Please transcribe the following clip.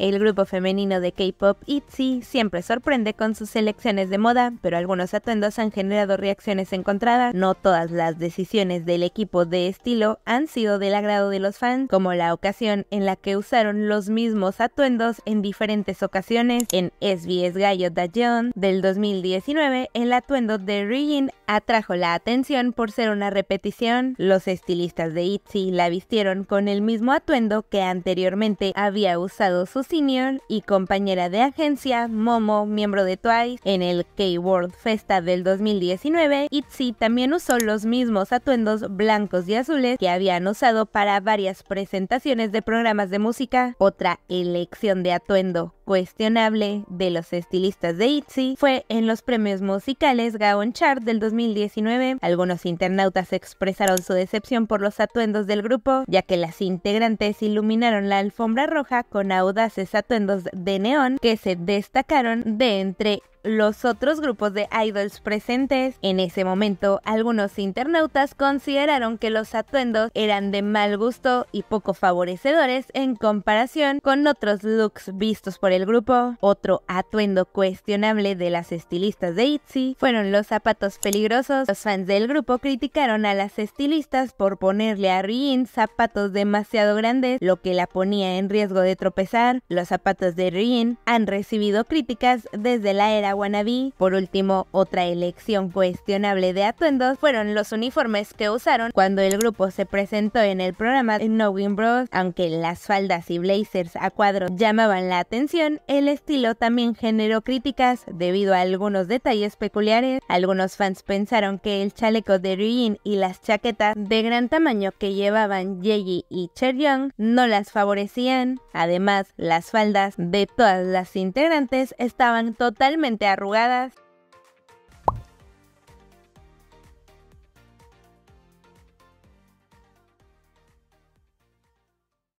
El grupo femenino de K-pop ITZY siempre sorprende con sus selecciones de moda, pero algunos atuendos han generado reacciones encontradas. No todas las decisiones del equipo de estilo han sido del agrado de los fans, como la ocasión en la que usaron los mismos atuendos en diferentes ocasiones en SBS Gallo Jon del 2019, el atuendo de Regin atrajo la atención por ser una repetición. Los estilistas de ITZY la vistieron con el mismo atuendo que anteriormente había usado sus senior y compañera de agencia, Momo, miembro de Twice, en el K-World Festa del 2019, ITZY también usó los mismos atuendos blancos y azules que habían usado para varias presentaciones de programas de música. Otra elección de atuendo cuestionable de los estilistas de ITZY fue en los premios musicales Gaon Chart del 2019. Algunos internautas expresaron su decepción por los atuendos del grupo, ya que las integrantes iluminaron la alfombra roja con audaces atuendos de neón que se destacaron de entre los otros grupos de idols presentes. En ese momento, algunos internautas consideraron que los atuendos eran de mal gusto y poco favorecedores en comparación con otros looks vistos por el grupo. Otro atuendo cuestionable de las estilistas de ITZY fueron los zapatos peligrosos. Los fans del grupo criticaron a las estilistas por ponerle a Rin zapatos demasiado grandes, lo que la ponía en riesgo de tropezar. Los zapatos de Rin han recibido críticas desde la era Wannabe. Por último, otra elección cuestionable de atuendos fueron los uniformes que usaron cuando el grupo se presentó en el programa Win Bros. Aunque las faldas y blazers a cuadro llamaban la atención, el estilo también generó críticas debido a algunos detalles peculiares. Algunos fans pensaron que el chaleco de Ruin y las chaquetas de gran tamaño que llevaban Yeji y Young no las favorecían. Además, las faldas de todas las integrantes estaban totalmente arrugadas,